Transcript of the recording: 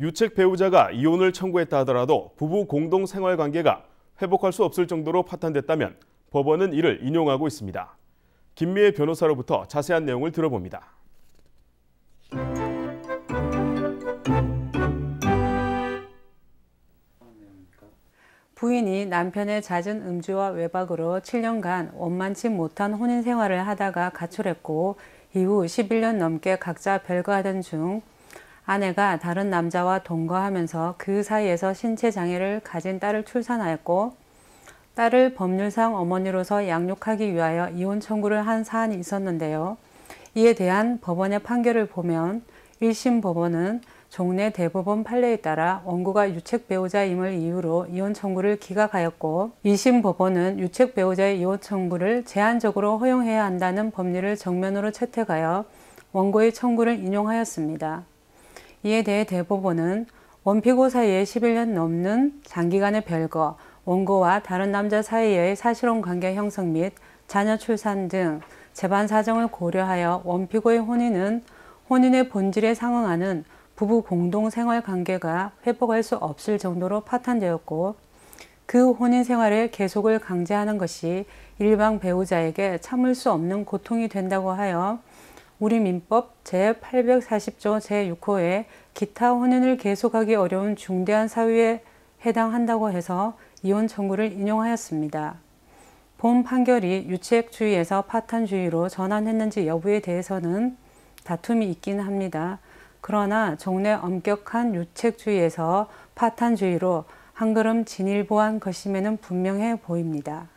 유책 배우자가 이혼을 청구했다 하더라도 부부 공동 생활 관계가 회복할 수 없을 정도로 파탄됐다면 법원은 이를 인용하고 있습니다. 김미애 변호사로부터 자세한 내용을 들어봅니다. 부인이 남편의 잦은 음주와 외박으로 7년간 원만치 못한 혼인 생활을 하다가 가출했고 이후 11년 넘게 각자 별거하던 중 아내가 다른 남자와 동거하면서 그 사이에서 신체 장애를 가진 딸을 출산하였고 딸을 법률상 어머니로서 양육하기 위하여 이혼 청구를 한 사안이 있었는데요. 이에 대한 법원의 판결을 보면 1심 법원은 종래 대법원 판례에 따라 원고가 유책 배우자임을 이유로 이혼 청구를 기각하였고 2심 법원은 유책 배우자의 이혼 청구를 제한적으로 허용해야 한다는 법리를 정면으로 채택하여 원고의 청구를 인용하였습니다. 이에 대해 대법원은 원피고 사이에 11년 넘는 장기간의 별거, 원고와 다른 남자 사이의 사실혼 관계 형성 및 자녀 출산 등 재반 사정을 고려하여 원피고의 혼인은 혼인의 본질에 상응하는 부부 공동 생활 관계가 회복할 수 없을 정도로 파탄되었고 그 혼인 생활의 계속을 강제하는 것이 일방 배우자에게 참을 수 없는 고통이 된다고 하여 우리 민법 제840조 제6호에 기타 혼인을 계속하기 어려운 중대한 사유에 해당한다고 해서 이혼 청구를 인용하였습니다. 본 판결이 유치주의에서 파탄주의로 전환했는지 여부에 대해서는 다툼이 있긴 합니다. 그러나 종래 엄격한 유책주의에서 파탄주의로 한 걸음 진일보한 것임에는 분명해 보입니다.